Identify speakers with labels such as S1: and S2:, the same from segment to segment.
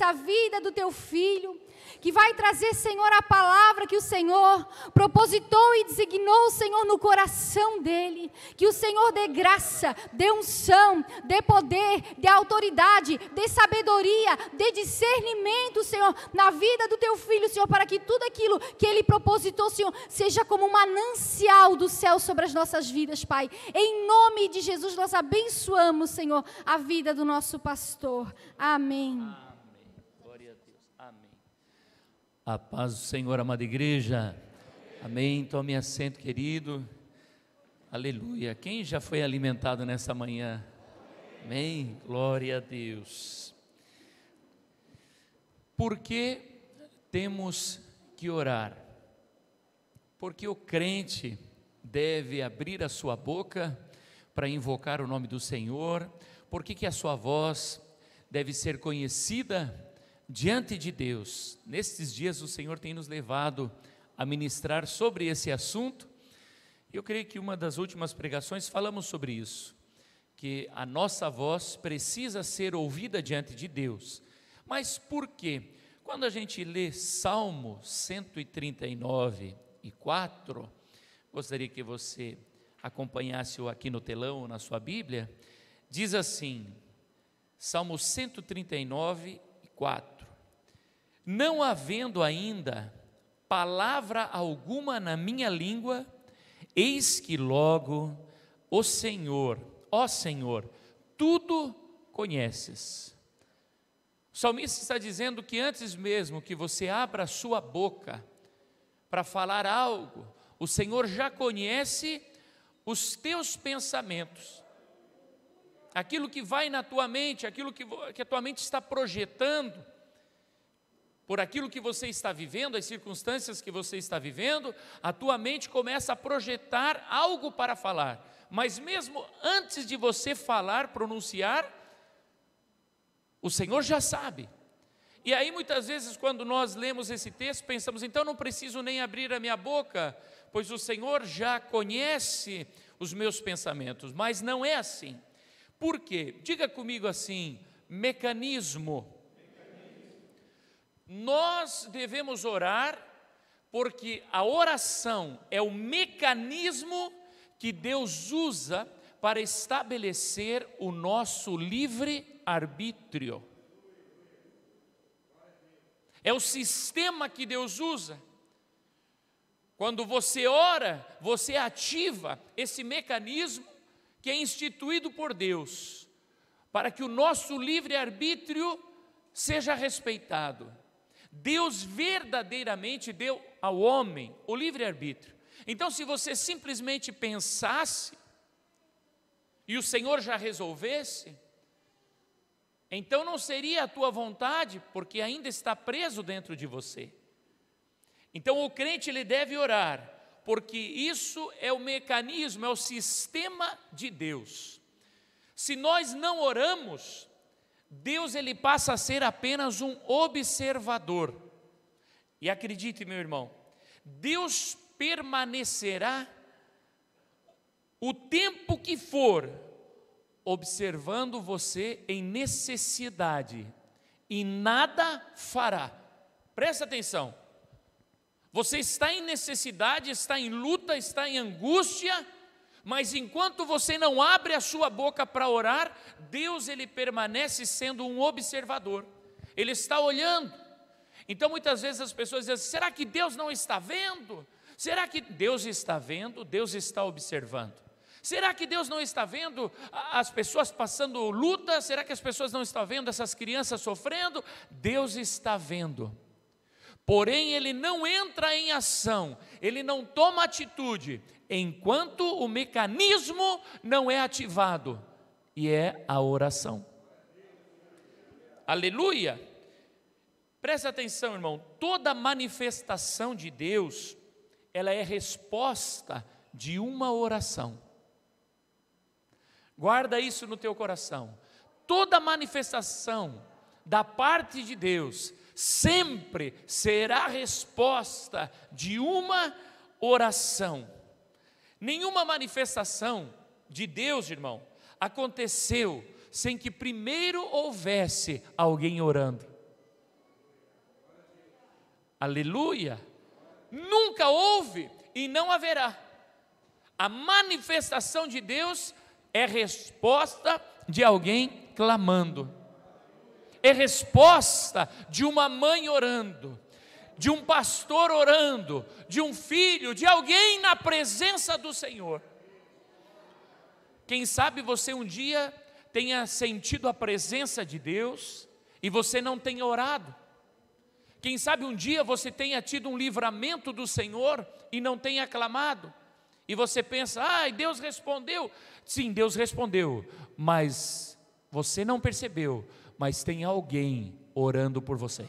S1: experiência a vida do teu filho, que vai trazer, Senhor, a palavra que o Senhor propositou e designou, o Senhor, no coração dele. Que o Senhor dê graça, dê unção, dê poder, dê autoridade, dê sabedoria, dê discernimento, Senhor, na vida do teu filho, Senhor, para que tudo aquilo que ele propositou, Senhor, seja como um manancial do céu sobre as nossas vidas, Pai. Em nome de Jesus, nós abençoamos, Senhor, a vida do nosso pastor. Amém. A paz do Senhor, amada igreja. Amém. Tome assento, querido. Aleluia. Quem já foi alimentado nessa manhã? Amém. Glória a Deus. Por que temos que orar? Porque o crente deve abrir a sua boca para invocar o nome do Senhor. Por que, que a sua voz deve ser conhecida diante de Deus. Nestes dias o Senhor tem nos levado a ministrar sobre esse assunto. Eu creio que uma das últimas pregações falamos sobre isso, que a nossa voz precisa ser ouvida diante de Deus. Mas por quê? Quando a gente lê Salmo 139 e 4, gostaria que você acompanhasse -o aqui no telão ou na sua Bíblia, diz assim: Salmo 139 e 4. Não havendo ainda palavra alguma na minha língua, eis que logo o Senhor, ó Senhor, tudo conheces. O salmista está dizendo que antes mesmo que você abra a sua boca para falar algo, o Senhor já conhece os teus pensamentos. Aquilo que vai na tua mente, aquilo que, que a tua mente está projetando, por aquilo que você está vivendo, as circunstâncias que você está vivendo, a tua mente começa a projetar algo para falar. Mas mesmo antes de você falar, pronunciar, o Senhor já sabe. E aí muitas vezes quando nós lemos esse texto, pensamos, então não preciso nem abrir a minha boca, pois o Senhor já conhece os meus pensamentos, mas não é assim. Por quê? Diga comigo assim: mecanismo nós devemos orar porque a oração é o mecanismo que Deus usa para estabelecer o nosso livre arbítrio. É o sistema que Deus usa. Quando você ora, você ativa esse mecanismo que é instituído por Deus, para que o nosso livre arbítrio seja respeitado. Deus verdadeiramente deu ao homem o livre-arbítrio. Então, se você simplesmente pensasse e o Senhor já resolvesse, então não seria a tua vontade, porque ainda está preso dentro de você. Então o crente ele deve orar, porque isso é o mecanismo, é o sistema de Deus. Se nós não oramos, Deus ele passa a ser apenas um observador. E acredite, meu irmão, Deus permanecerá o tempo que for observando você em necessidade e nada fará. Presta atenção. Você está em necessidade, está em luta, está em angústia, mas enquanto você não abre a sua boca para orar, Deus ele permanece sendo um observador. Ele está olhando. Então muitas vezes as pessoas dizem: "Será que Deus não está vendo? Será que Deus está vendo? Deus está observando." Será que Deus não está vendo as pessoas passando luta? Será que as pessoas não estão vendo essas crianças sofrendo? Deus está vendo. Porém, ele não entra em ação, ele não toma atitude, enquanto o mecanismo não é ativado e é a oração. Aleluia! Preste atenção, irmão, toda manifestação de Deus, ela é resposta de uma oração. Guarda isso no teu coração. Toda manifestação da parte de Deus sempre será resposta de uma oração. Nenhuma manifestação de Deus, irmão, aconteceu sem que primeiro houvesse alguém orando. Aleluia! Nunca houve e não haverá. A manifestação de Deus é resposta de alguém clamando, é resposta de uma mãe orando de um pastor orando, de um filho, de alguém na presença do Senhor. Quem sabe você um dia tenha sentido a presença de Deus e você não tenha orado. Quem sabe um dia você tenha tido um livramento do Senhor e não tenha clamado. E você pensa, ai, ah, Deus respondeu. Sim, Deus respondeu, mas você não percebeu, mas tem alguém orando por você.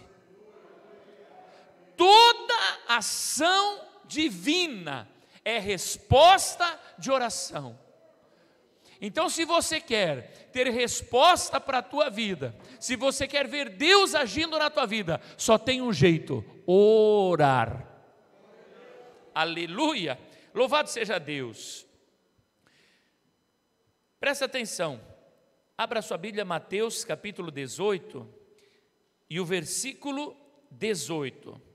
S1: Toda ação divina é resposta de oração. Então, se você quer ter resposta para a tua vida, se você quer ver Deus agindo na tua vida, só tem um jeito: orar. Aleluia! Louvado seja Deus. Presta atenção. Abra sua Bíblia, Mateus capítulo 18 e o versículo 18.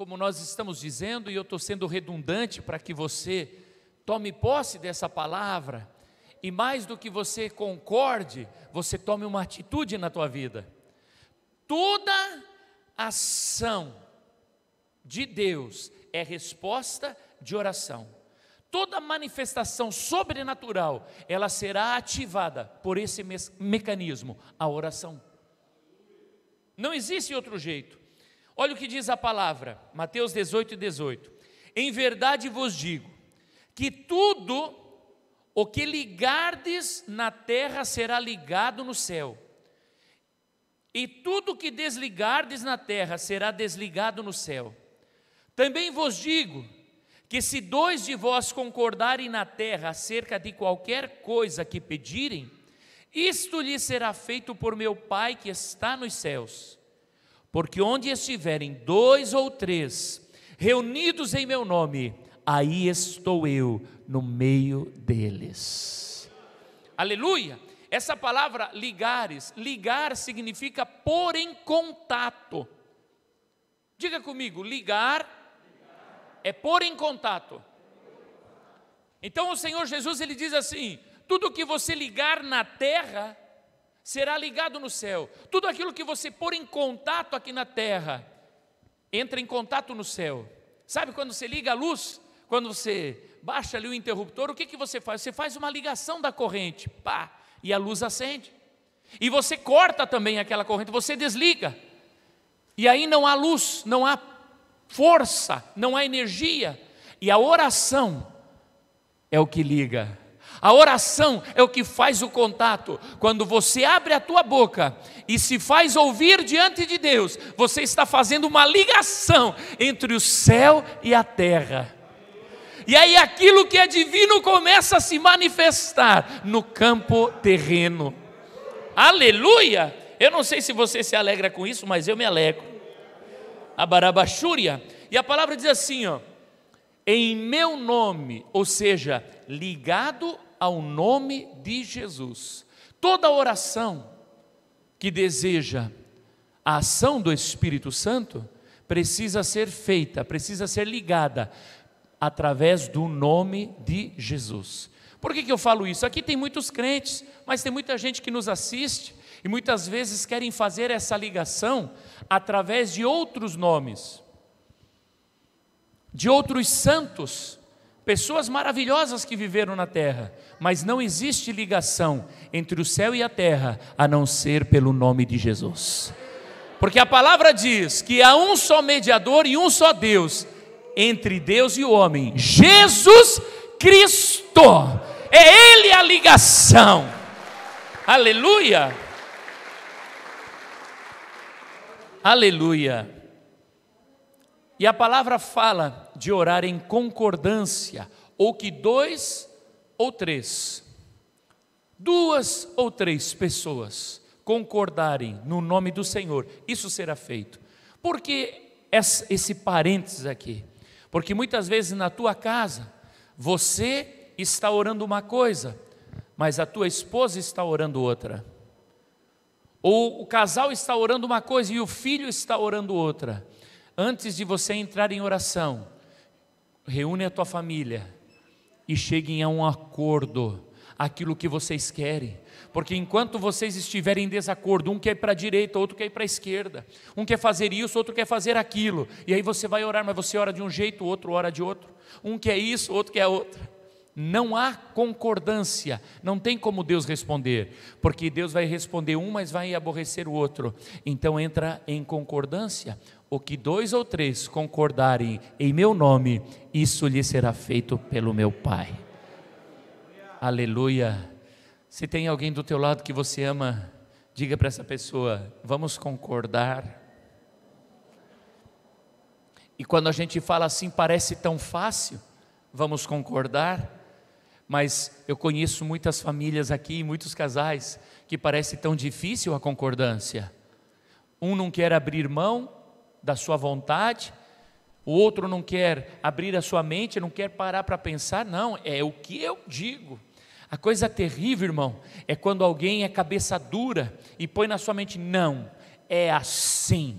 S1: como nós estamos dizendo, e eu estou sendo redundante para que você tome posse dessa palavra, e mais do que você concorde, você tome uma atitude na tua vida. Toda ação de Deus é resposta de oração. Toda manifestação sobrenatural, ela será ativada por esse mecanismo, a oração. Não existe outro jeito. Olha o que diz a palavra, Mateus 18, 18. Em verdade vos digo que tudo o que ligardes na terra será ligado no céu, e tudo o que desligardes na terra será desligado no céu. Também vos digo que se dois de vós concordarem na terra acerca de qualquer coisa que pedirem, isto lhe será feito por meu Pai que está nos céus. Porque onde estiverem dois ou três reunidos em meu nome, aí estou eu no meio deles. Aleluia! Essa palavra ligares, ligar significa pôr em contato. Diga comigo, ligar, é pôr em contato. Então o Senhor Jesus ele diz assim: tudo que você ligar na terra será ligado no céu. Tudo aquilo que você pôr em contato aqui na terra, entra em contato no céu. Sabe quando você liga a luz? Quando você baixa ali o interruptor, o que, que você faz? Você faz uma ligação da corrente, pá, e a luz acende. E você corta também aquela corrente, você desliga. E aí não há luz, não há força, não há energia. E a oração é o que liga a oração é o que faz o contato. Quando você abre a tua boca e se faz ouvir diante de Deus, você está fazendo uma ligação entre o céu e a terra. E aí aquilo que é divino começa a se manifestar no campo terreno. Aleluia! Eu não sei se você se alegra com isso, mas eu me alegro. A E a palavra diz assim, ó: em meu nome, ou seja, ligado ao nome de Jesus. Toda oração que deseja a ação do Espírito Santo precisa ser feita, precisa ser ligada através do nome de Jesus. Por que, que eu falo isso? Aqui tem muitos crentes, mas tem muita gente que nos assiste e muitas vezes querem fazer essa ligação através de outros nomes, de outros santos pessoas maravilhosas que viveram na terra, mas não existe ligação entre o céu e a terra a não ser pelo nome de Jesus. Porque a palavra diz que há um só mediador e um só Deus entre Deus e o homem, Jesus Cristo. É ele a ligação. Aleluia. Aleluia. E a palavra fala de orar em concordância, ou que dois ou três, duas ou três pessoas concordarem no nome do Senhor, isso será feito. Por que esse parênteses aqui? Porque muitas vezes na tua casa, você está orando uma coisa, mas a tua esposa está orando outra. Ou o casal está orando uma coisa e o filho está orando outra. Antes de você entrar em oração, reúne a tua família e cheguem a um acordo aquilo que vocês querem, porque enquanto vocês estiverem em desacordo, um quer ir para a direita, outro quer ir para a esquerda, um quer fazer isso, outro quer fazer aquilo, e aí você vai orar, mas você ora de um jeito, o outro ora de outro, um quer isso, outro quer outro. Não há concordância, não tem como Deus responder, porque Deus vai responder um, mas vai aborrecer o outro. Então entra em concordância, o que dois ou três concordarem em meu nome, isso lhe será feito pelo meu Pai. Aleluia. Se tem alguém do teu lado que você ama, diga para essa pessoa: vamos concordar. E quando a gente fala assim, parece tão fácil, vamos concordar. Mas eu conheço muitas famílias aqui, muitos casais, que parece tão difícil a concordância. Um não quer abrir mão da sua vontade, o outro não quer abrir a sua mente, não quer parar para pensar, não, é o que eu digo. A coisa terrível, irmão, é quando alguém é cabeça dura e põe na sua mente, não, é assim.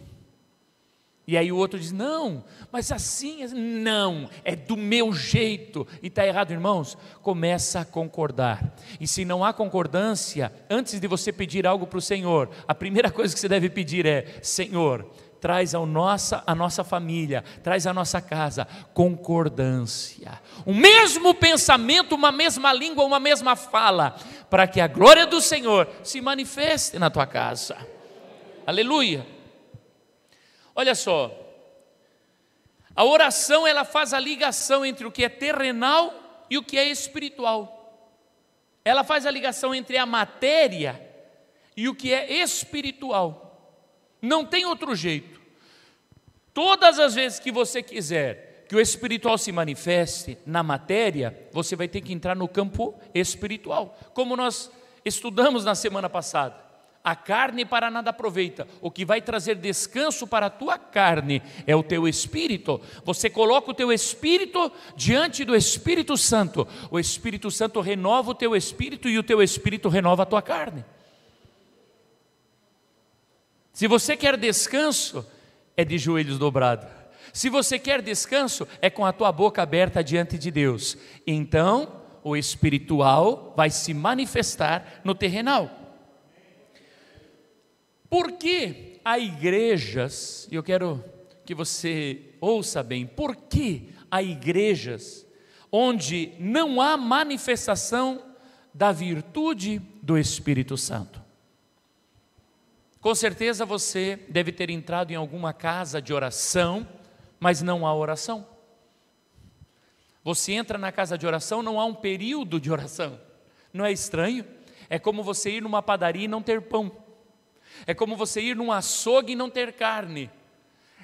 S1: E aí o outro diz, não, mas assim, é assim. não, é do meu jeito, e está errado, irmãos, começa a concordar, e se não há concordância, antes de você pedir algo para o Senhor, a primeira coisa que você deve pedir é, Senhor, traz ao nossa, a nossa família, traz à nossa casa concordância. O mesmo pensamento, uma mesma língua, uma mesma fala, para que a glória do Senhor se manifeste na tua casa. Aleluia. Olha só. A oração, ela faz a ligação entre o que é terrenal e o que é espiritual. Ela faz a ligação entre a matéria e o que é espiritual. Não tem outro jeito. Todas as vezes que você quiser que o espiritual se manifeste na matéria, você vai ter que entrar no campo espiritual. Como nós estudamos na semana passada. A carne para nada aproveita. O que vai trazer descanso para a tua carne é o teu espírito. Você coloca o teu espírito diante do Espírito Santo. O Espírito Santo renova o teu espírito e o teu espírito renova a tua carne. Se você quer descanso, é de joelhos dobrados. Se você quer descanso, é com a tua boca aberta diante de Deus. Então, o espiritual vai se manifestar no terrenal. Por que há igrejas, e eu quero que você ouça bem, por que há igrejas onde não há manifestação da virtude do Espírito Santo? Com certeza você deve ter entrado em alguma casa de oração, mas não há oração. Você entra na casa de oração, não há um período de oração. Não é estranho? É como você ir numa padaria e não ter pão. É como você ir num açougue e não ter carne.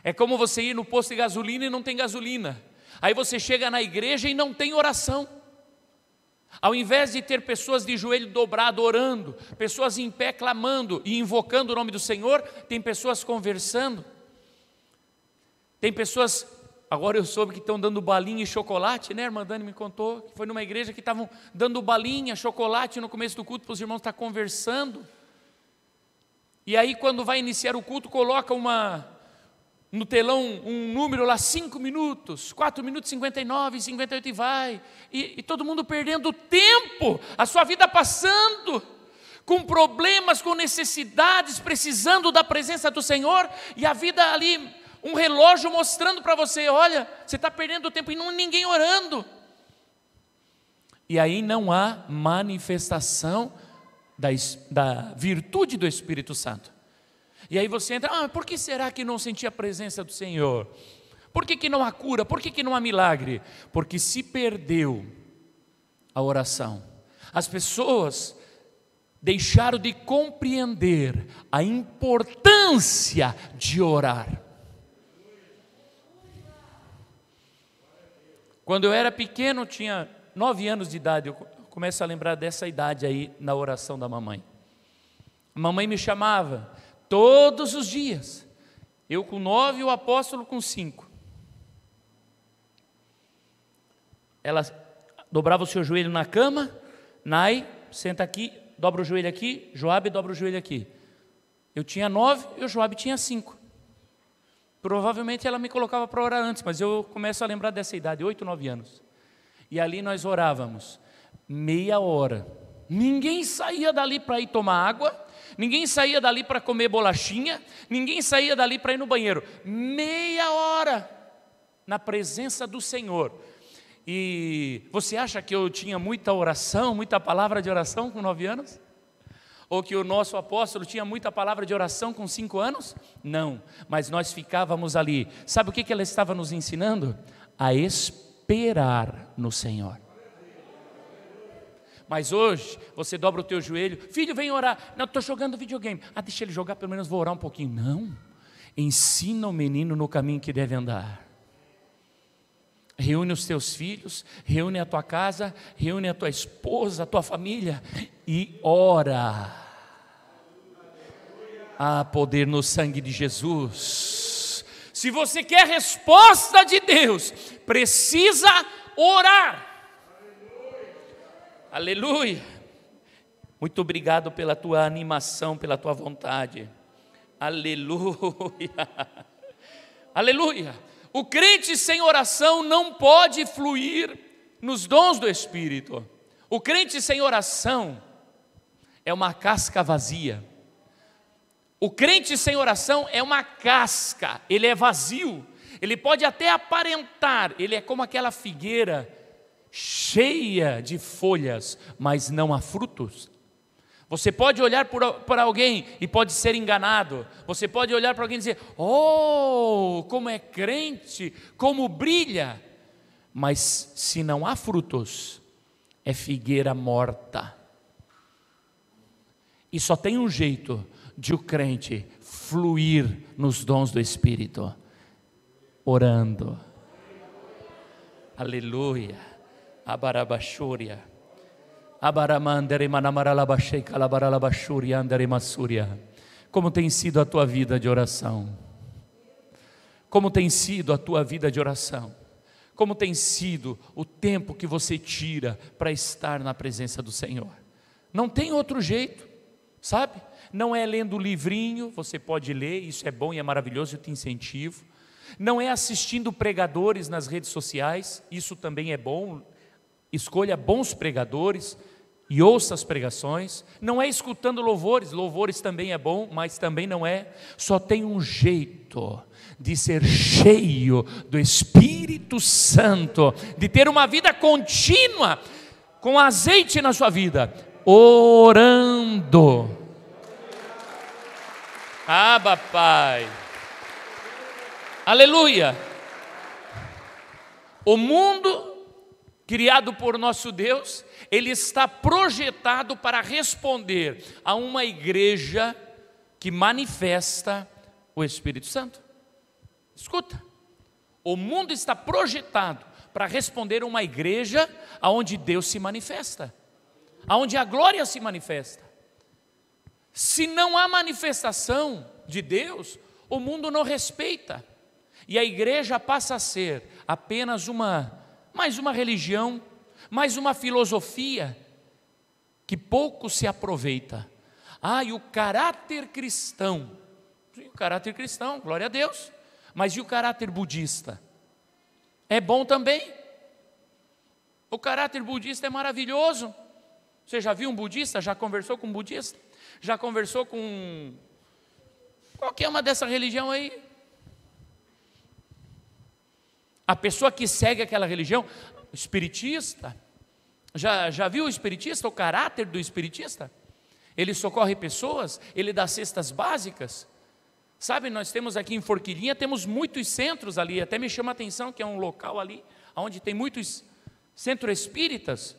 S1: É como você ir no posto de gasolina e não tem gasolina. Aí você chega na igreja e não tem oração. Ao invés de ter pessoas de joelho dobrado orando, pessoas em pé clamando e invocando o nome do Senhor, tem pessoas conversando. Tem pessoas, agora eu soube que estão dando balinha e chocolate, né? A irmã Dani me contou que foi numa igreja que estavam dando balinha, chocolate no começo do culto para os irmãos estar conversando. E aí, quando vai iniciar o culto, coloca uma, no telão um número lá, 5 minutos, 4 minutos 59, 58 e vai. E, e todo mundo perdendo tempo, a sua vida passando, com problemas, com necessidades, precisando da presença do Senhor, e a vida ali, um relógio mostrando para você: olha, você está perdendo tempo e não ninguém orando. E aí não há manifestação da, da virtude do Espírito Santo. E aí você entra, ah, por que será que não senti a presença do Senhor? Por que, que não há cura? Por que, que não há milagre? Porque se perdeu a oração. As pessoas deixaram de compreender a importância de orar. Quando eu era pequeno, tinha nove anos de idade, eu começo a lembrar dessa idade aí na oração da mamãe. A mamãe me chamava, Todos os dias. Eu com nove e o apóstolo com cinco. Ela dobrava o seu joelho na cama, Nai, senta aqui, dobra o joelho aqui, Joabe dobra o joelho aqui. Eu tinha nove e o Joabe tinha cinco. Provavelmente ela me colocava para orar antes, mas eu começo a lembrar dessa idade, oito, nove anos. E ali nós orávamos, meia hora. Ninguém saía dali para ir tomar água, Ninguém saía dali para comer bolachinha, ninguém saía dali para ir no banheiro. Meia hora na presença do Senhor. E você acha que eu tinha muita oração, muita palavra de oração com nove anos? Ou que o nosso apóstolo tinha muita palavra de oração com cinco anos? Não, mas nós ficávamos ali. Sabe o que ela estava nos ensinando? A esperar no Senhor. Mas hoje você dobra o teu joelho, filho, vem orar. Não, estou jogando videogame. Ah, deixa ele jogar, pelo menos vou orar um pouquinho. Não. Ensina o menino no caminho que deve andar. Reúne os teus filhos, reúne a tua casa, reúne a tua esposa, a tua família e ora. Há poder no sangue de Jesus. Se você quer resposta de Deus, precisa orar. Aleluia. Muito obrigado pela tua animação, pela tua vontade. Aleluia. Aleluia. O crente sem oração não pode fluir nos dons do Espírito. O crente sem oração é uma casca vazia. O crente sem oração é uma casca, ele é vazio. Ele pode até aparentar, ele é como aquela figueira cheia de folhas, mas não há frutos. Você pode olhar para alguém e pode ser enganado. Você pode olhar para alguém e dizer: Oh, como é crente, como brilha. Mas se não há frutos, é figueira morta. E só tem um jeito de o crente fluir nos dons do Espírito: orando. Aleluia. Abarabashúria. Abaramandere manamaralabashei calabaralabashúria anderemassúria. Como tem sido a tua vida de oração? Como tem sido a tua vida de oração? Como tem sido o tempo que você tira para estar na presença do Senhor? Não tem outro jeito, sabe? Não é lendo livrinho, você pode ler, isso é bom e é maravilhoso, eu te incentivo. Não é assistindo pregadores nas redes sociais, isso também é bom, Escolha bons pregadores e ouça as pregações. Não é escutando louvores, louvores também é bom, mas também não é. Só tem um jeito de ser cheio do Espírito Santo, de ter uma vida contínua com azeite na sua vida, orando. Aba, Pai. Aleluia. O mundo criado por nosso Deus, ele está projetado para responder a uma igreja que manifesta o Espírito Santo. Escuta, o mundo está projetado para responder a uma igreja aonde Deus se manifesta, aonde a glória se manifesta. Se não há manifestação de Deus, o mundo não respeita. E a igreja passa a ser apenas uma mais uma religião, mais uma filosofia que pouco se aproveita. Ah, e o caráter cristão. o caráter cristão, glória a Deus. Mas e o caráter budista? É bom também? O caráter budista é maravilhoso. Você já viu um budista? Já conversou com um budista? Já conversou com qualquer uma dessa religião aí? A pessoa que segue aquela religião, espiritista, já, já viu o espiritista, o caráter do espiritista? Ele socorre pessoas, ele dá cestas básicas. Sabe, nós temos aqui em Forquilhinha, temos muitos centros ali, até me chama a atenção que é um local ali, onde tem muitos centros espíritas.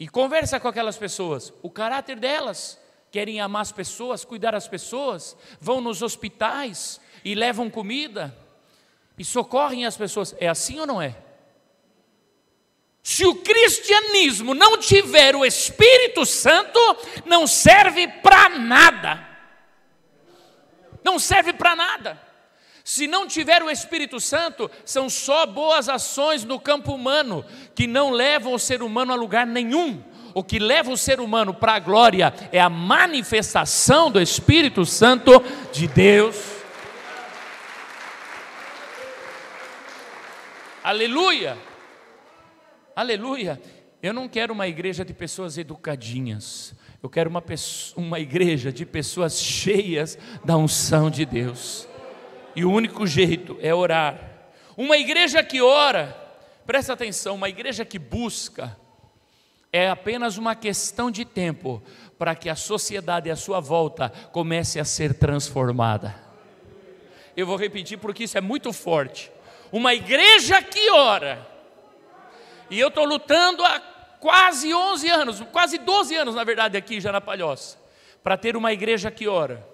S1: E conversa com aquelas pessoas, o caráter delas, querem amar as pessoas, cuidar as pessoas, vão nos hospitais e levam comida e socorrem as pessoas. É assim ou não é? Se o cristianismo não tiver o Espírito Santo, não serve para nada. Não serve para nada. Se não tiver o Espírito Santo, são só boas ações no campo humano que não levam o ser humano a lugar nenhum. O que leva o ser humano para a glória é a manifestação do Espírito Santo de Deus. Aleluia! Aleluia! Eu não quero uma igreja de pessoas educadinhas. Eu quero uma, pessoa, uma igreja de pessoas cheias da unção de Deus. E o único jeito é orar. Uma igreja que ora, presta atenção, uma igreja que busca, é apenas uma questão de tempo para que a sociedade à sua volta comece a ser transformada. Eu vou repetir porque isso é muito forte uma igreja que ora. E eu estou lutando há quase 11 anos, quase 12 anos, na verdade, aqui já na Palhoça, para ter uma igreja que ora.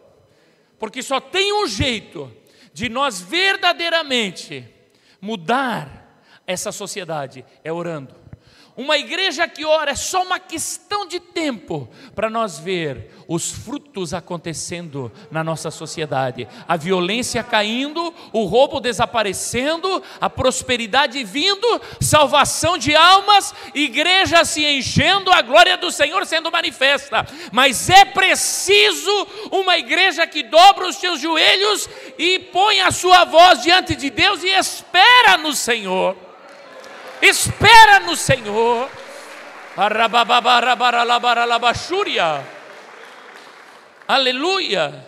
S1: Porque só tem um jeito de nós verdadeiramente mudar essa sociedade: é orando. Uma igreja que ora é só uma questão de tempo para nós ver os frutos acontecendo na nossa sociedade: a violência caindo, o roubo desaparecendo, a prosperidade vindo, salvação de almas, igreja se enchendo, a glória do Senhor sendo manifesta. Mas é preciso uma igreja que dobra os seus joelhos e põe a sua voz diante de Deus e espera no Senhor espera no Senhor. Aleluia!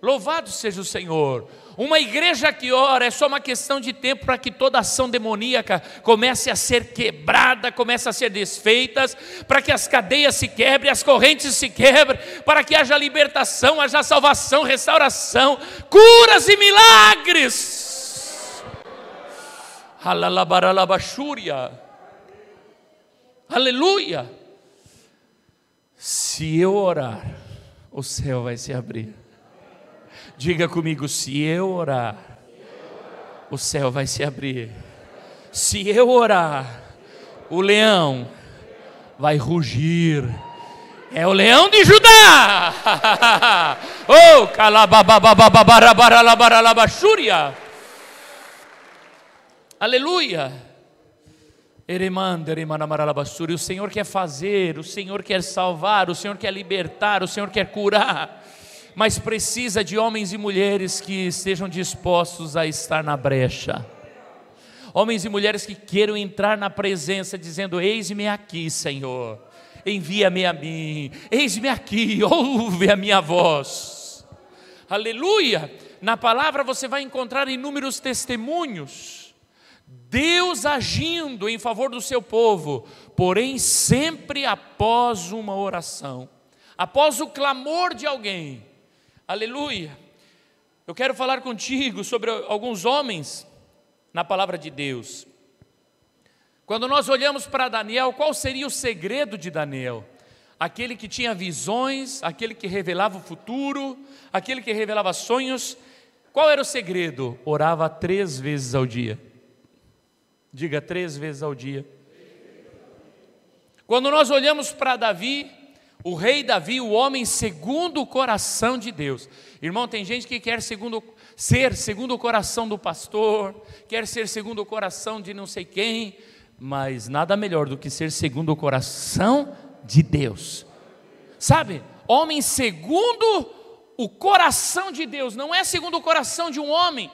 S1: Louvado seja o Senhor. Uma igreja que ora é só uma questão de tempo para que toda ação demoníaca comece a ser quebrada, comece a ser desfeita, para que as cadeias se quebrem, as correntes se quebrem, para que haja libertação, haja salvação, restauração, curas e milagres. Halalabaralabachúria. Aleluia. Se eu orar, o céu vai se abrir. Diga comigo: se eu orar, o céu vai se abrir. Se eu orar, o leão vai rugir. É o leão de Judá. oh, calabababababarabaralabaralabachúria. Aleluia! Eremanda, Eremana, E o Senhor quer fazer, o Senhor quer salvar, o Senhor quer libertar, o Senhor quer curar. Mas precisa de homens e mulheres que estejam dispostos a estar na brecha. Homens e mulheres que queiram entrar na presença, dizendo: Eis-me aqui, Senhor, envia-me a mim, eis-me aqui, ouve a minha voz. Aleluia! Na palavra você vai encontrar inúmeros testemunhos Deus agindo em favor do seu povo, porém sempre após uma oração, após o clamor de alguém. Aleluia. Eu quero falar contigo sobre alguns homens na palavra de Deus. Quando nós olhamos para Daniel, qual seria o segredo de Daniel? Aquele que tinha visões, aquele que revelava o futuro, aquele que revelava sonhos. Qual era o segredo? Orava três vezes ao dia. Diga três vezes ao dia. Quando nós olhamos para Davi, o rei Davi, o homem segundo o coração de Deus. Irmão, tem gente que quer segundo, ser segundo o coração do pastor, quer ser segundo o coração de não sei quem, mas nada melhor do que ser segundo o coração de Deus. Sabe? Homem segundo o coração de Deus, não é segundo o coração de um homem.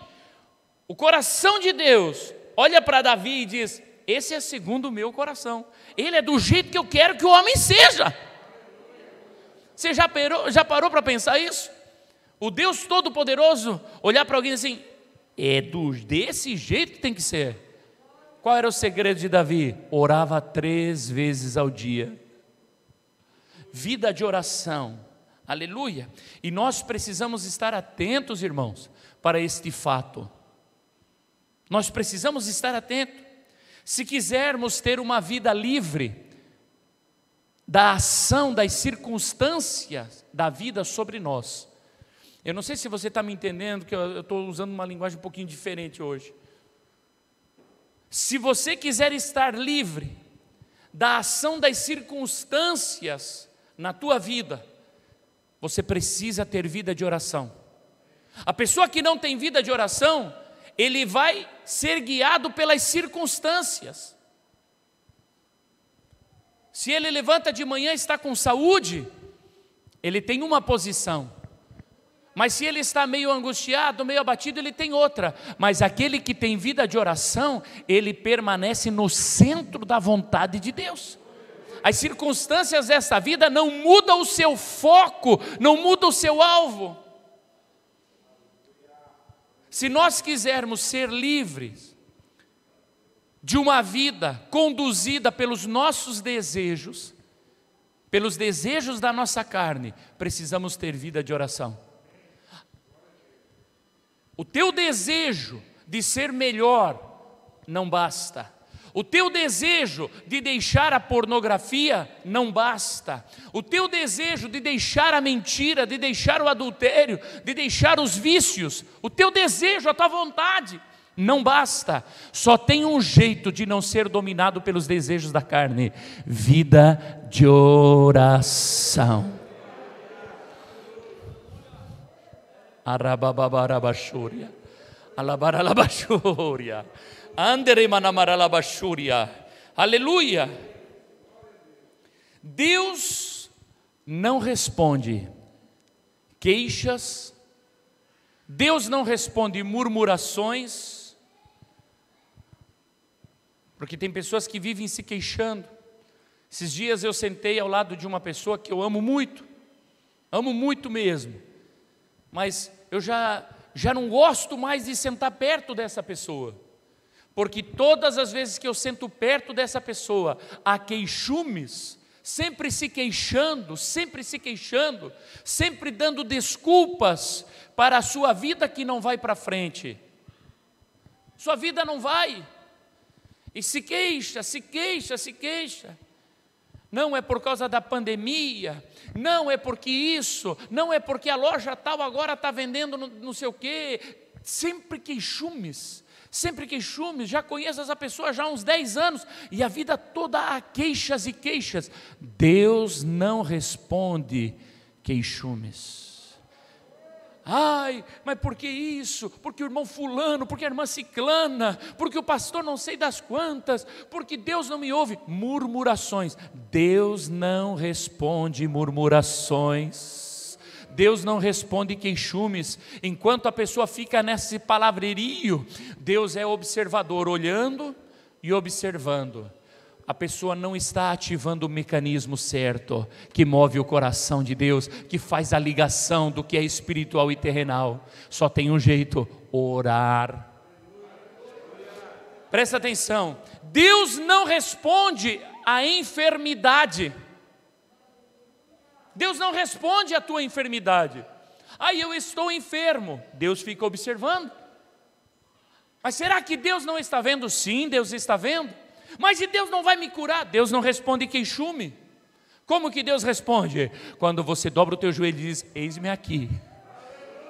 S1: O coração de Deus olha para Davi e diz: Esse é segundo o meu coração. Ele é do jeito que eu quero que o homem seja. Você já, já parou para pensar isso? O Deus Todo-Poderoso olhar para alguém assim: É do, desse jeito que tem que ser. Qual era o segredo de Davi? Orava três vezes ao dia. Vida de oração. Aleluia. E nós precisamos estar atentos, irmãos, para este fato. Nós precisamos estar atentos. Se quisermos ter uma vida livre da ação das circunstâncias da vida sobre nós, eu não sei se você está me entendendo, que eu estou usando uma linguagem um pouquinho diferente hoje. Se você quiser estar livre da ação das circunstâncias na tua vida, você precisa ter vida de oração. A pessoa que não tem vida de oração, ele vai ser guiado pelas circunstâncias. Se ele levanta de manhã e está com saúde, ele tem uma posição. Mas se ele está meio angustiado, meio abatido, ele tem outra. Mas aquele que tem vida de oração, ele permanece no centro da vontade de Deus. As circunstâncias dessa vida não mudam o seu foco, não mudam o seu alvo. Se nós quisermos ser livres de uma vida conduzida pelos nossos desejos, pelos desejos da nossa carne, precisamos ter vida de oração. O teu desejo de ser melhor não basta. O teu desejo de deixar a pornografia não basta. O teu desejo de deixar a mentira, de deixar o adultério, de deixar os vícios, o teu desejo, a tua vontade, não basta. Só tem um jeito de não ser dominado pelos desejos da carne: vida de oração. Arabababarabachúria. Alabaralabachuria. Aleluia. Deus não responde queixas, Deus não responde murmurações, porque tem pessoas que vivem se queixando. Esses dias eu sentei ao lado de uma pessoa que eu amo muito, amo muito mesmo, mas eu já, já não gosto mais de sentar perto dessa pessoa porque todas as vezes que eu sento perto dessa pessoa, há queixumes, sempre se queixando, sempre se queixando, sempre dando desculpas para a sua vida que não vai para frente. Sua vida não vai. E se queixa, se queixa, se queixa. Não é por causa da pandemia, não é porque isso, não é porque a loja tal agora está vendendo não sei o quê. Sempre queixumes sempre queixumes, já conheço essa pessoa já há uns 10 anos, e a vida toda há queixas e queixas. Deus não responde queixumes. Ai, mas por que isso? Porque o irmão fulano, porque a irmã ciclana, porque o pastor não sei das quantas, porque Deus não me ouve. Murmurações. Deus não responde murmurações. Deus não responde queixumes. Enquanto a pessoa fica nesse palavrerio, Deus é observador, olhando e observando. A pessoa não está ativando o mecanismo certo que move o coração de Deus, que faz a ligação do que é espiritual e terrenal. Só tem um jeito: orar. Presta atenção, Deus não responde à enfermidade. Deus não responde à tua enfermidade. Aí eu estou enfermo. Deus fica observando. Mas será que Deus não está vendo? Sim, Deus está vendo. Mas e Deus não vai me curar? Deus não responde queixume. Como que Deus responde? Quando você dobra o teu joelho e diz: Eis-me aqui.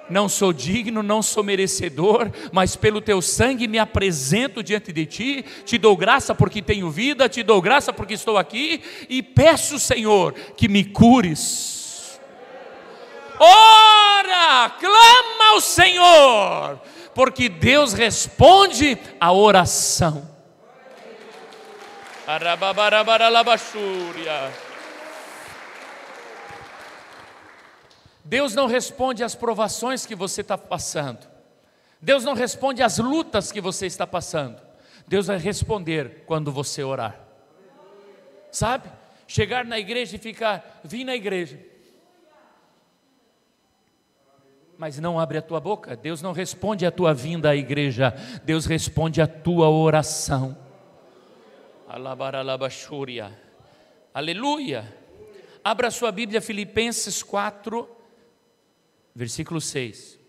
S1: Não sou digno, não sou merecedor, mas pelo teu sangue me apresento diante de ti, te dou graça porque tenho vida, te dou graça porque estou aqui e peço, Senhor, que me cures. Ora, clama ao Senhor, porque Deus responde à oração. Arababarabarabaxúria. Deus não responde às provações que você está passando. Deus não responde às lutas que você está passando. Deus vai responder quando você orar. Sabe? Chegar na igreja e ficar, vim na igreja. Mas não abre a tua boca. Deus não responde a tua vinda à igreja. Deus responde a tua oração. Aleluia. Abra sua Bíblia, Filipenses 4, versículo 6.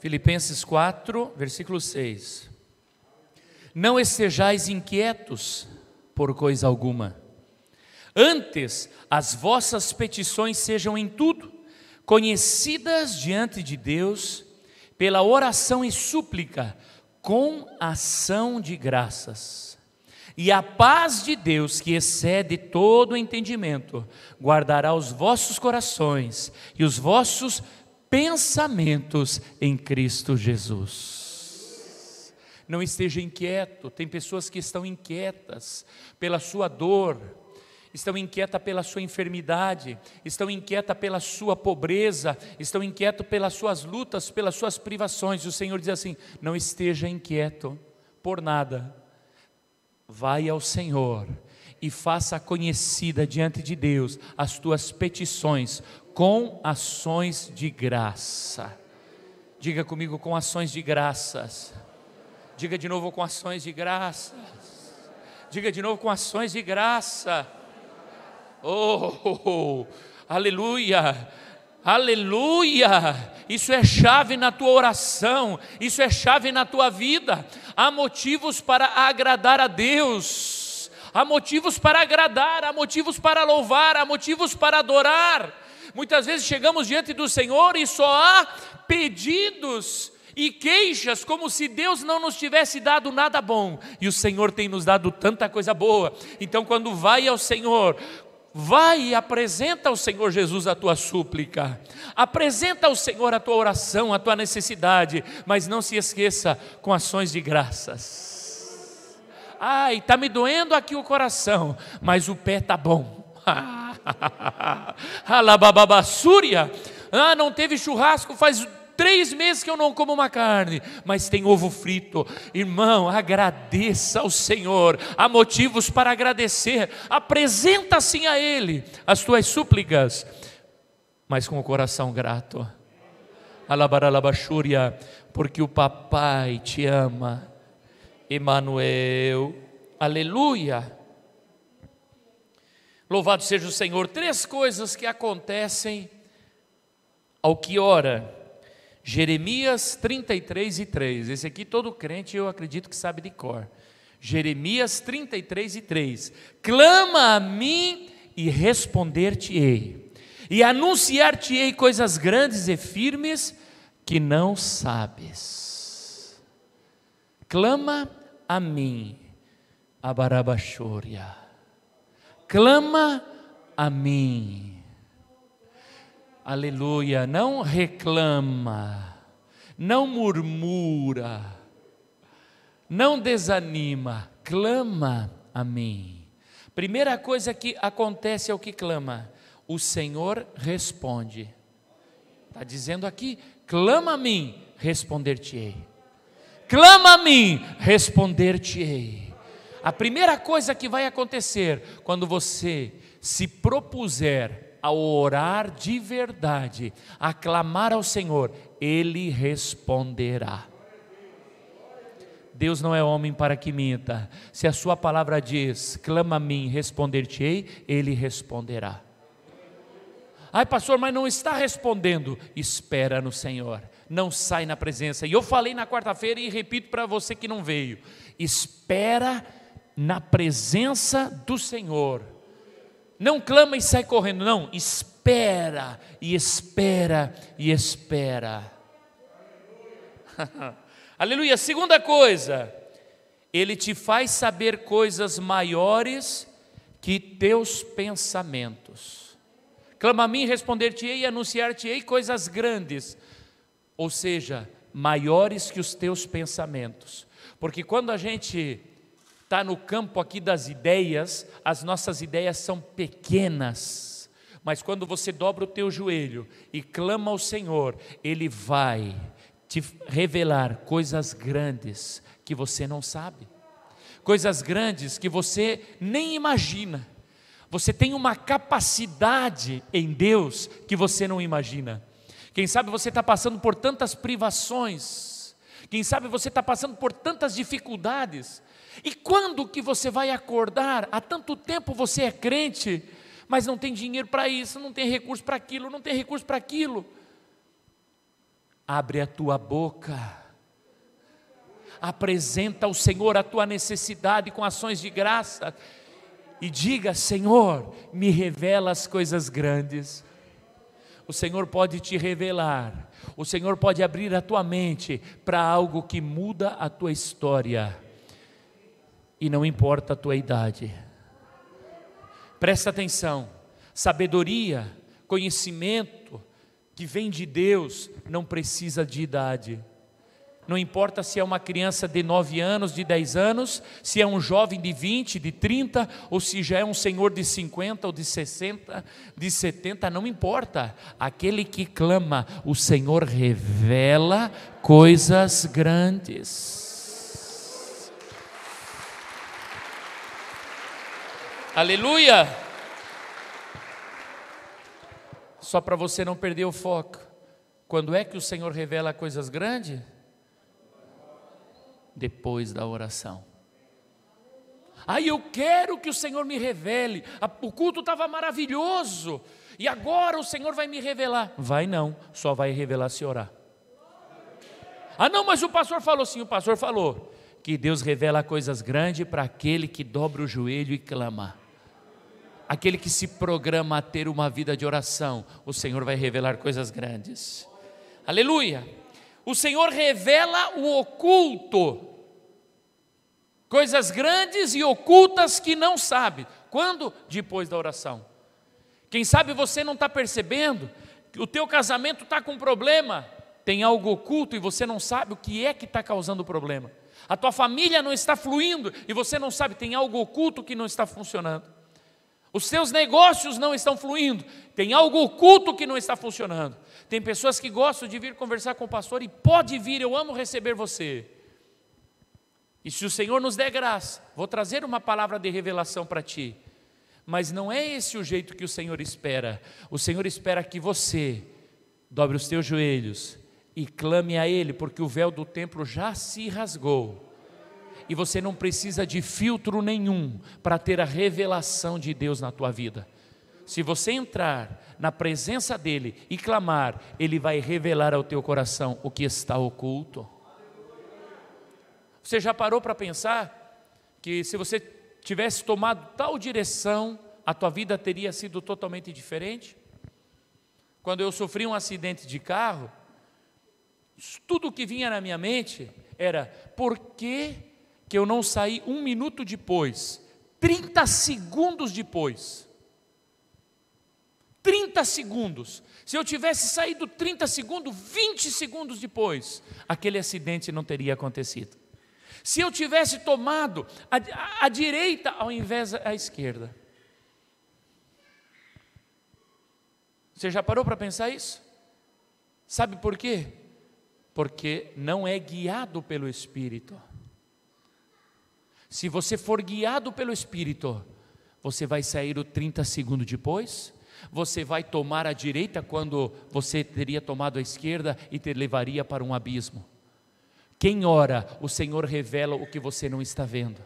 S1: Filipenses 4, versículo 6. Não estejais inquietos por coisa alguma. Antes, as vossas petições sejam em tudo conhecidas diante de Deus pela oração e súplica com ação de graças. E a paz de Deus, que excede todo entendimento, guardará os vossos corações e os vossos pensamentos em Cristo Jesus. Não esteja inquieto, tem pessoas que estão inquietas pela sua dor, estão inquietas pela sua enfermidade, estão inquietas pela sua pobreza, estão inquietas pelas suas lutas, pelas suas privações. O Senhor diz assim: não esteja inquieto por nada Vai ao Senhor e faça conhecida diante de Deus as tuas petições com ações de graça. Diga comigo com ações de graças. Diga de novo com ações de graças. Diga de novo com ações de graça. Oh, oh, oh. aleluia. Aleluia! Isso é chave na tua oração, isso é chave na tua vida. Há motivos para agradar a Deus, há motivos para agradar, há motivos para louvar, há motivos para adorar. Muitas vezes chegamos diante do Senhor e só há pedidos e queixas, como se Deus não nos tivesse dado nada bom, e o Senhor tem nos dado tanta coisa boa. Então, quando vai ao Senhor Vai e apresenta ao Senhor Jesus a tua súplica, apresenta ao Senhor a tua oração, a tua necessidade, mas não se esqueça com ações de graças. Ai, está me doendo aqui o coração, mas o pé está bom. Alabababasúria, ah, não teve churrasco faz três meses que eu não como uma carne, mas tem ovo frito. Irmão, agradeça ao Senhor, há motivos para agradecer. Apresenta assim a Ele as tuas súplicas, mas com o coração grato. Alabaralabaxúria, porque o papai te ama. Emanuel. Aleluia. Louvado seja o Senhor. Três coisas que acontecem ao que ora Jeremias 33 e 3. Esse aqui todo crente eu acredito que sabe de cor. Jeremias 33 e 3. Clama a mim e responder-te-ei, e anunciar-te-ei coisas grandes e firmes que não sabes. Clama a mim, Abarabachoria. Clama a mim. Aleluia. Não reclama, não murmura, não desanima, clama a mim. Primeira coisa que acontece é o que clama: o Senhor responde. Está dizendo aqui: clama a mim, responder-te-ei. Clama a mim, responder-te-ei. A primeira coisa que vai acontecer quando você se propuser a orar de verdade, a clamar ao Senhor, Ele responderá. Deus não é homem para que minta. Se a sua palavra diz, clama a mim, responder-te-ei, ele responderá. Ai, pastor, mas não está respondendo. Espera no Senhor, não sai na presença. E eu falei na quarta-feira e repito para você que não veio: espera na presença do Senhor não clama e sai correndo, não. Espera e espera e espera. Aleluia. Segunda coisa, ele te faz saber coisas maiores que teus pensamentos. Clama a mim, responder-te-ei e anunciar-te-ei coisas grandes, ou seja, maiores que os teus pensamentos. Porque quando a gente está no campo aqui das ideias, as nossas ideias são pequenas. Mas quando você dobra o teu joelho e clama ao Senhor, Ele vai te revelar coisas grandes que você não sabe, coisas grandes que você nem imagina. Você tem uma capacidade em Deus que você não imagina. Quem sabe você está passando por tantas privações, quem sabe você está passando por tantas dificuldades, e quando que você vai acordar? Há tanto tempo você é crente, mas não tem dinheiro para isso, não tem recurso para aquilo, não tem recurso para aquilo. Abre a tua boca. Apresenta ao Senhor a tua necessidade com ações de graça e diga: Senhor, me revela as coisas grandes. O Senhor pode te revelar, o Senhor pode abrir a tua mente para algo que muda a tua história e não importa a tua idade. Presta atenção: sabedoria, conhecimento que vem de Deus não precisa de idade. Não importa se é uma criança de 9 anos, de 10 anos, se é um jovem de 20, de 30, ou se já é um senhor de 50 ou de 60, de 70, não importa. Aquele que clama, o Senhor revela coisas grandes. Aleluia! Só para você não perder o foco. Quando é que o Senhor revela coisas grandes? Depois da oração. Aí eu quero que o Senhor me revele. O culto estava maravilhoso. E agora o Senhor vai me revelar. Vai não, só vai revelar se orar. Ah, não, mas o pastor falou sim, o pastor falou que Deus revela coisas grandes para aquele que dobra o joelho e clama aquele que se programa a ter uma vida de oração, o Senhor vai revelar coisas grandes. Aleluia! O Senhor revela o oculto, coisas grandes e ocultas que não sabe. Quando? Depois da oração. Quem sabe você não está percebendo que o teu casamento está com problema, tem algo oculto e você não sabe o que é que está causando o problema. A tua família não está fluindo e você não sabe, tem algo oculto que não está funcionando. Os seus negócios não estão fluindo. Tem algo oculto que não está funcionando. Tem pessoas que gostam de vir conversar com o pastor e pode vir, eu amo receber você. E se o Senhor nos der graça, vou trazer uma palavra de revelação para ti. Mas não é esse o jeito que o Senhor espera. O Senhor espera que você dobre os teus joelhos e clame a Ele, porque o véu do templo já se rasgou e você não precisa de filtro nenhum para ter a revelação de Deus na tua vida. Se você entrar na presença dele e clamar, ele vai revelar ao teu coração o que está oculto. Você já parou para pensar que se você tivesse tomado tal direção, a tua vida teria sido totalmente diferente? Quando eu sofri um acidente de carro, tudo que vinha na minha mente era por que que eu não saí um minuto depois, 30 segundos depois. 30 segundos. Se eu tivesse saído 30 segundos, 20 segundos depois, aquele acidente não teria acontecido. Se eu tivesse tomado a, a, a direita ao invés da esquerda. Você já parou para pensar isso? Sabe por quê? Porque não é guiado pelo Espírito. Se você for guiado pelo Espírito, você vai sair o 30 segundos depois, você vai tomar a direita quando você teria tomado a esquerda e te levaria para um abismo. Quem ora, o Senhor revela o que você não está vendo.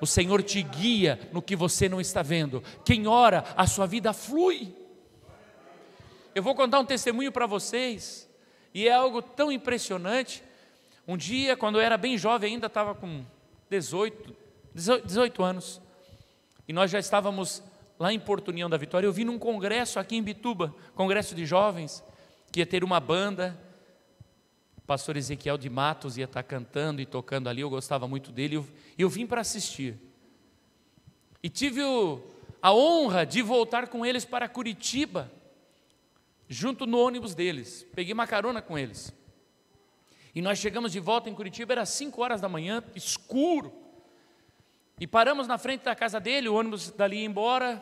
S1: O Senhor te guia no que você não está vendo. Quem ora, a sua vida flui. Eu vou contar um testemunho para vocês, e é algo tão impressionante. Um dia, quando eu era bem jovem, ainda estava com 18, 18 anos. E nós já estávamos lá em Porto União da Vitória. Eu vi num congresso aqui em Bituba, congresso de jovens, que ia ter uma banda. O pastor Ezequiel de Matos ia estar tá cantando e tocando ali. Eu gostava muito dele. E eu, eu vim para assistir. E tive o, a honra de voltar com eles para Curitiba, junto no ônibus deles. Peguei uma carona com eles. E nós chegamos de volta em Curitiba, era 5 horas da manhã, escuro. E paramos na frente da casa dele, o ônibus dali ia embora,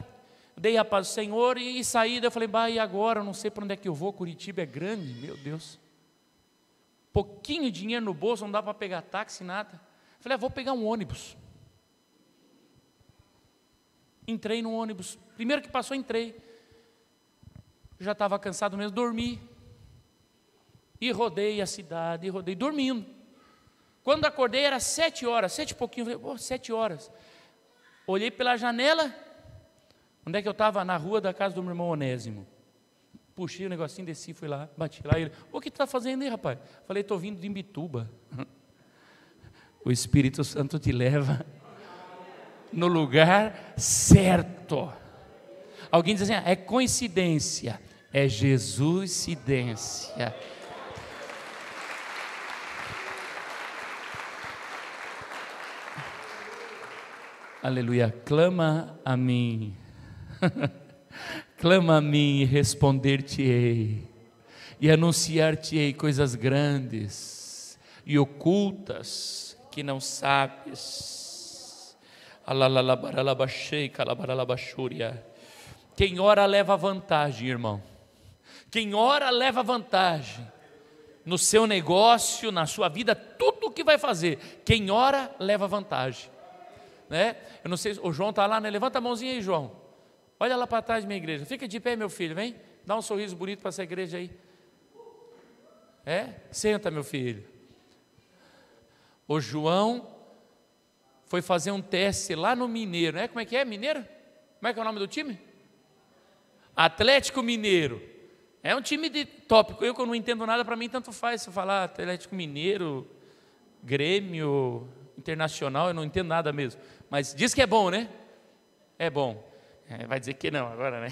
S1: dei a paz do Senhor e, e saí. Daí eu falei, bah, e agora? Eu não sei para onde é que eu vou, Curitiba é grande, meu Deus. Pouquinho dinheiro no bolso, não dá para pegar táxi, nada. Eu falei, ah, vou pegar um ônibus. Entrei no ônibus, primeiro que passou, entrei. Já estava cansado mesmo, dormi. E rodei a cidade, e rodei, dormindo. Quando acordei era sete horas, sete e pouquinho, falei, oh, sete horas. Olhei pela janela, onde é que eu estava? Na rua da casa do meu irmão Onésimo. Puxei o negocinho, desci, fui lá, bati lá. Ele, o que tu está fazendo aí, rapaz? Falei, estou vindo de Imbituba. O Espírito Santo te leva no lugar certo. Alguém diz assim, ah, é coincidência. É Jesus-cidência. Aleluia. Clama a mim. Clama a mim e responder-te-ei. E anunciar-te-ei coisas grandes e ocultas que não sabes. Quem ora leva vantagem, irmão. Quem ora leva vantagem no seu negócio, na sua vida, tudo o que vai fazer. Quem ora leva vantagem né? Eu não sei, o João está lá, né? Levanta a mãozinha aí, João. Olha lá para trás, minha igreja. Fica de pé, meu filho, vem. Dá um sorriso bonito para essa igreja aí. É? Senta, meu filho. O João foi fazer um teste lá no Mineiro, né? Como é que é? Mineiro? Como é que é o nome do time? Atlético Mineiro. É um time de tópico. Eu que não entendo nada, para mim tanto faz se falar Atlético Mineiro, Grêmio, internacional, eu não entendo nada mesmo. Mas diz que é bom, né? É bom. É, vai dizer que não agora, né?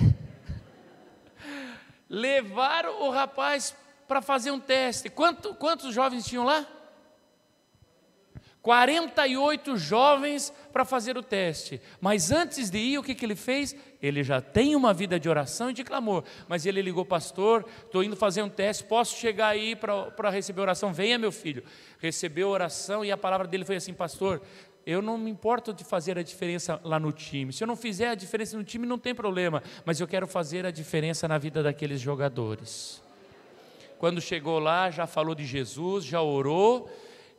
S1: Levaram o rapaz para fazer um teste. Quanto, quantos jovens tinham lá? 48 jovens para fazer o teste. Mas antes de ir, o que, que ele fez? Ele já tem uma vida de oração e de clamor. Mas ele ligou, pastor, estou indo fazer um teste, posso chegar aí para receber oração? Venha, meu filho. Recebeu oração e a palavra dele foi assim, pastor. Eu não me importo de fazer a diferença lá no time. Se eu não fizer a diferença no time, não tem problema. Mas eu quero fazer a diferença na vida daqueles jogadores. Quando chegou lá, já falou de Jesus, já orou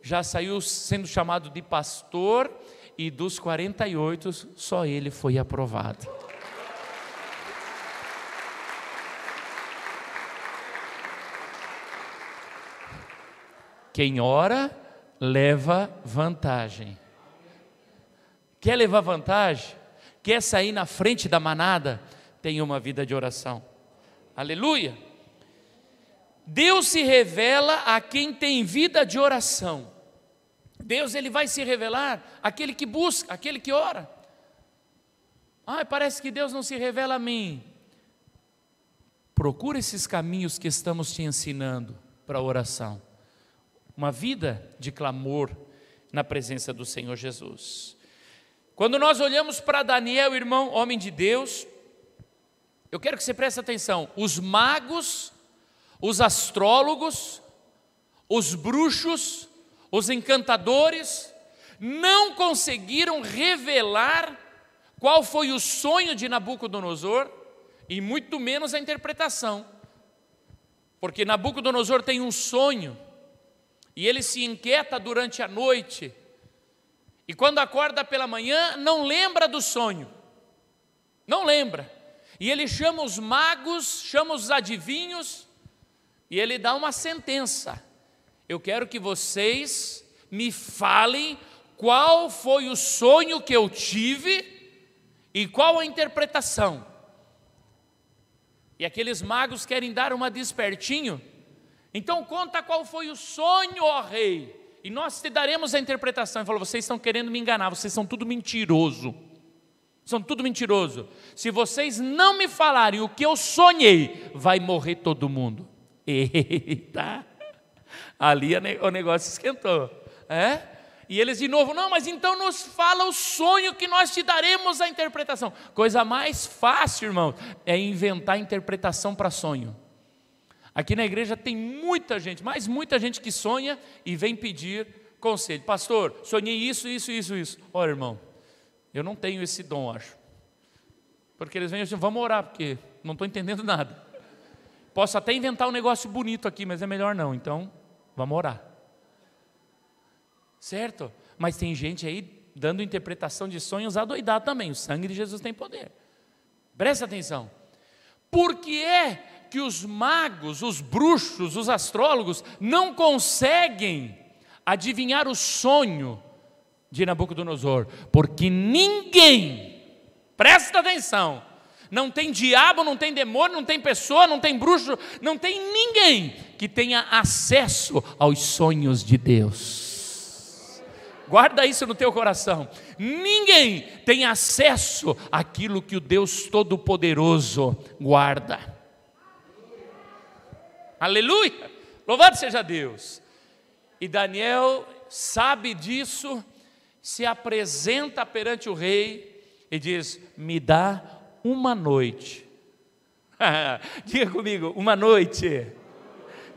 S1: já saiu sendo chamado de pastor e dos 48, só ele foi aprovado. Quem ora, leva vantagem. Quer levar vantagem? Quer sair na frente da manada? Tem uma vida de oração. Aleluia! Deus se revela a quem tem vida de oração. Deus ele vai se revelar aquele que busca, aquele que ora. Ah, parece que Deus não se revela a mim. Procura esses caminhos que estamos te ensinando para a oração. Uma vida de clamor na presença do Senhor Jesus. Quando nós olhamos para Daniel, irmão, homem de Deus, eu quero que você preste atenção. Os magos os astrólogos, os bruxos, os encantadores, não conseguiram revelar qual foi o sonho de Nabucodonosor e muito menos a interpretação. Porque Nabucodonosor tem um sonho e ele se inquieta durante a noite. E quando acorda pela manhã, não lembra do sonho. Não lembra. E ele chama os magos, chama os adivinhos, e ele dá uma sentença. Eu quero que vocês me falem qual foi o sonho que eu tive e qual a interpretação. E aqueles magos querem dar uma despertinho. Então conta qual foi o sonho, ó rei, e nós te daremos a interpretação. Ele falou: vocês estão querendo me enganar, vocês são tudo mentiroso. São tudo mentiroso. Se vocês não me falarem o que eu sonhei, vai morrer todo mundo. Eita! Ali o negócio esquentou. É? E eles de novo, não, mas então nos fala o sonho que nós te daremos a interpretação. Coisa mais fácil, irmão, é inventar interpretação para sonho. Aqui na igreja tem muita gente, mas muita gente que sonha e vem pedir conselho. Pastor, sonhei isso, isso, isso, isso. Olha, irmão, eu não tenho esse dom, acho. Porque eles vêm assim, vamos orar, porque não estou entendendo nada. Posso até inventar um negócio bonito aqui, mas é melhor não, então vamos orar. Certo? Mas tem gente aí dando interpretação de sonhos a doidar também. O sangue de Jesus tem poder. Presta atenção. Por que é que os magos, os bruxos, os astrólogos não conseguem adivinhar o sonho de Nabucodonosor? Porque ninguém, presta atenção, não tem diabo, não tem demônio, não tem pessoa, não tem bruxo, não tem ninguém que tenha acesso aos sonhos de Deus. Guarda isso no teu coração. Ninguém tem acesso àquilo que o Deus Todo-Poderoso guarda. Aleluia! Louvado seja Deus! E Daniel sabe disso, se apresenta perante o rei e diz: Me dá uma noite. Diga comigo, uma noite.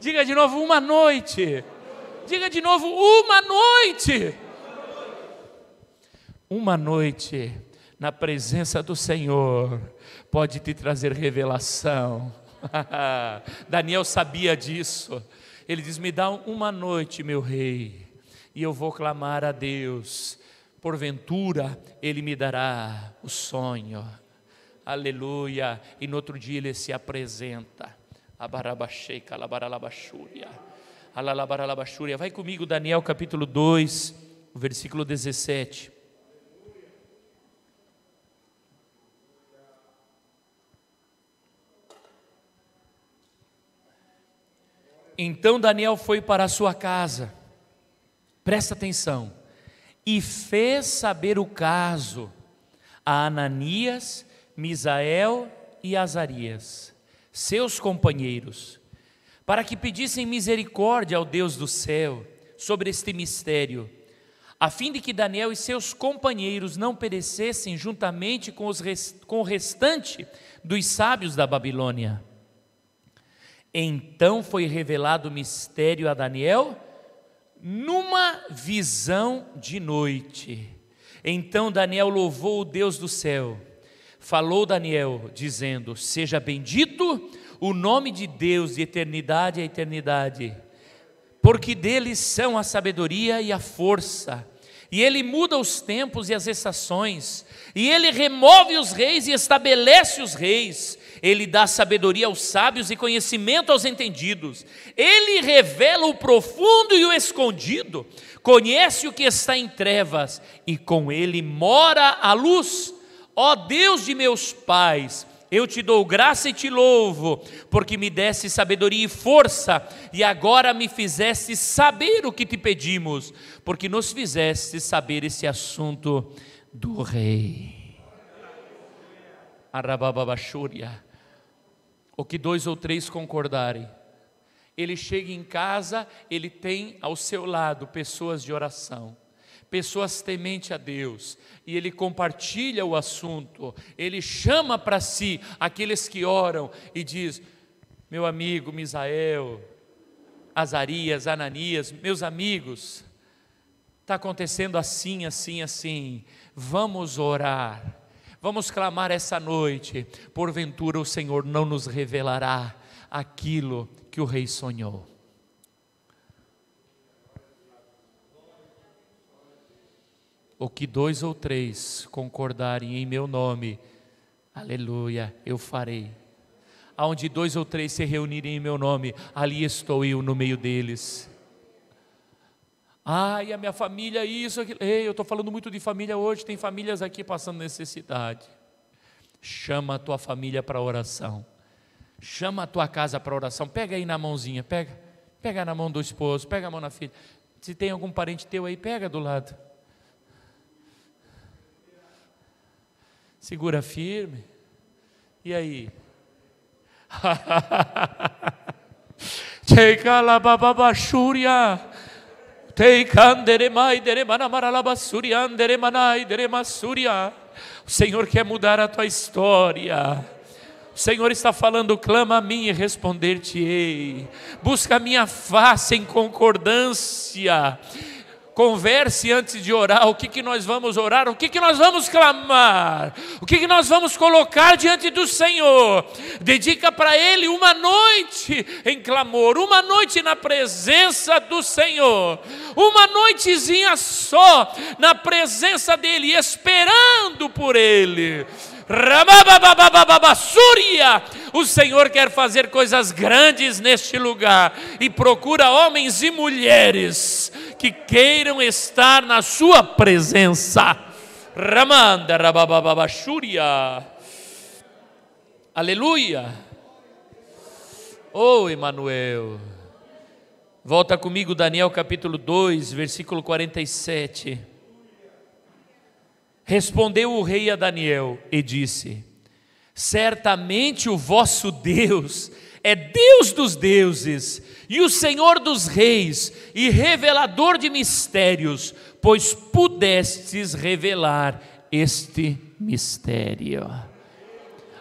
S1: Diga de novo, uma noite. Diga de novo, uma noite. Uma noite na presença do Senhor pode te trazer revelação. Daniel sabia disso. Ele diz: Me dá uma noite, meu rei, e eu vou clamar a Deus. Porventura, ele me dará o sonho aleluia. E no outro dia ele se apresenta. Abarabaxeca, alabaralabaxúria. Alabaralabaxúria. Vai comigo, Daniel capítulo 2, versículo 17. Então Daniel foi para a sua casa, presta atenção, e fez saber o caso a Ananias Misael e Azarias, seus companheiros, para que pedissem misericórdia ao Deus do céu sobre este mistério, a fim de que Daniel e seus companheiros não perecessem juntamente com, rest com o restante dos sábios da Babilônia. Então foi revelado o mistério a Daniel numa visão de noite. Então Daniel louvou o Deus do céu falou Daniel, dizendo: Seja bendito o nome de Deus de eternidade a eternidade, porque dele são a sabedoria e a força. E ele muda os tempos e as estações, e ele remove os reis e estabelece os reis. Ele dá sabedoria aos sábios e conhecimento aos entendidos. Ele revela o profundo e o escondido, conhece o que está em trevas, e com ele mora a luz Ó Deus de meus pais, eu te dou graça e te louvo, porque me deste sabedoria e força, e agora me fizeste saber o que te pedimos, porque nos fizeste saber esse assunto do rei. Arabababaxúria. O que dois ou três concordarem. Ele chega em casa, ele tem ao seu lado pessoas de oração pessoas temente a Deus, e ele compartilha o assunto, ele chama para si aqueles que oram e diz: Meu amigo Misael, Azarias, Ananias, meus amigos, está acontecendo assim, assim, assim, vamos orar. Vamos clamar essa noite, porventura o Senhor não nos revelará aquilo que o rei sonhou. ou que dois ou três concordarem em meu nome, aleluia, eu farei. Aonde dois ou três se reunirem em meu nome, ali estou eu no meio deles. Ai, a minha família, isso, aquilo. Ei, eu estou falando muito de família hoje, tem famílias aqui passando necessidade. Chama a tua família para oração. Chama a tua casa para oração. Pega aí na mãozinha, pega. Pega na mão do esposo, pega a mão na filha. Se tem algum parente teu aí, pega do lado. Segura firme. E aí? O Senhor quer mudar a tua história. O Senhor está falando: clama a mim e responder-te-ei. Busca a minha face em concordância converse antes de orar, o que, que nós vamos orar, o que, que nós vamos clamar, o que, que nós vamos colocar diante do Senhor. Dedica para Ele uma noite em clamor, uma noite na presença do Senhor, uma noitezinha só na presença dEle, esperando por Ele. Ramabababababasúria. O Senhor quer fazer coisas grandes neste lugar e procura homens e mulheres que queiram estar na sua presença. Ramanda rababababashúria. Aleluia. Oh, Emanuel. Volta comigo Daniel capítulo 2, versículo 47. Respondeu o rei a Daniel e disse: Certamente o vosso Deus é Deus dos deuses e o Senhor dos reis e revelador de mistérios, pois pudestes revelar este mistério.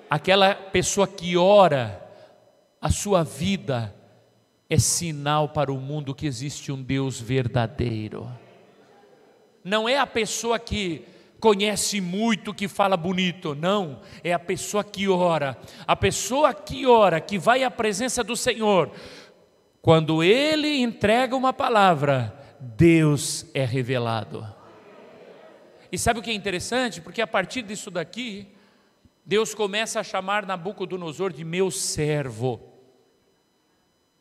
S1: Aquela pessoa que ora, a sua vida é sinal para o mundo que existe um Deus verdadeiro. Não é a pessoa que conhece muito, que fala bonito, não, é a pessoa que ora. A pessoa que ora, que vai à presença do Senhor, quando ele entrega uma palavra, Deus é revelado. E sabe o que é interessante? Porque a partir disso daqui, Deus começa a chamar Nabucodonosor de meu servo.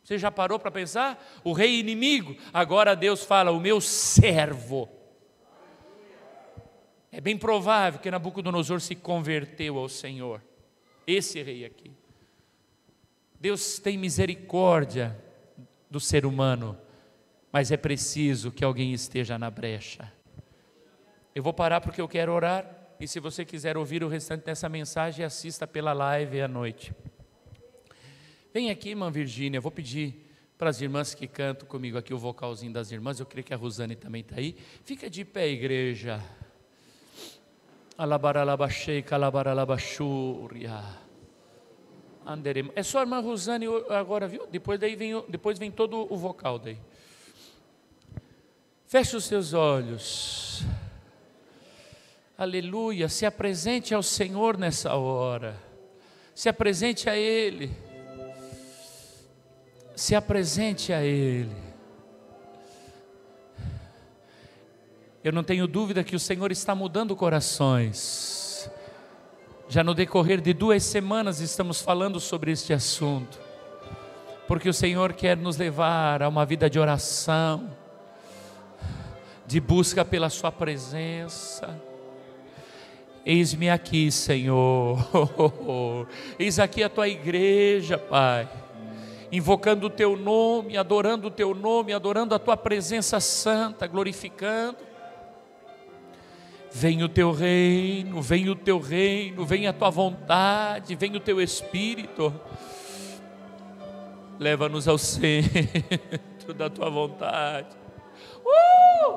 S1: Você já parou para pensar? O rei inimigo, agora Deus fala, o meu servo. É bem provável que Nabucodonosor se converteu ao Senhor, esse rei aqui. Deus tem misericórdia do ser humano, mas é preciso que alguém esteja na brecha. Eu vou parar porque eu quero orar, e se você quiser ouvir o restante dessa mensagem, assista pela live à noite. Vem aqui, irmã Virgínia, vou pedir para as irmãs que cantam comigo aqui o vocalzinho das irmãs, eu creio que a Rosane também está aí. Fica de pé, igreja. Alabaralabaxei, calabaralabaxúria anderemo. É só a irmã Rosane agora, viu? Depois, daí vem, depois vem todo o vocal daí. Feche os seus olhos. Aleluia. Se apresente ao Senhor nessa hora. Se apresente a Ele. Se apresente a Ele. Eu não tenho dúvida que o Senhor está mudando corações. Já no decorrer de duas semanas estamos falando sobre este assunto, porque o Senhor quer nos levar a uma vida de oração, de busca pela Sua presença. Eis-me aqui, Senhor, eis aqui a tua igreja, Pai, invocando o teu nome, adorando o teu nome, adorando a tua presença santa, glorificando Vem o teu reino, vem o teu reino, vem a tua vontade, vem o teu espírito. Leva-nos ao centro da tua vontade. Uh!